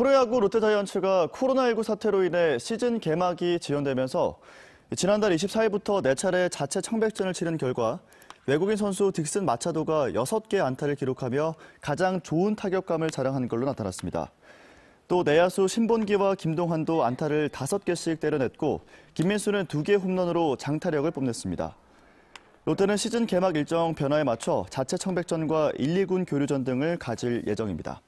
프로야구 롯데자이언츠가 코로나19 사태로 인해 시즌 개막이 지연되면서 지난달 24일부터 4차례 자체 청백전을 치른 결과 외국인 선수 딕슨 마차도가 6개 안타를 기록하며 가장 좋은 타격감을 자랑한 걸로 나타났습니다. 또 내야수 신본기와 김동환도 안타를 5개씩 때려냈고 김민수는 2개 홈런으로 장타력을 뽐냈습니다. 롯데는 시즌 개막 일정 변화에 맞춰 자체 청백전과 1, 2군 교류전 등을 가질 예정입니다.